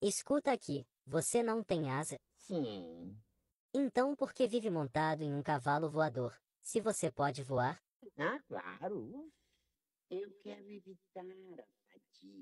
Escuta aqui, você não tem asa? Sim. Então por que vive montado em um cavalo voador, se você pode voar? Ah, claro. Eu quero evitar a fadiga.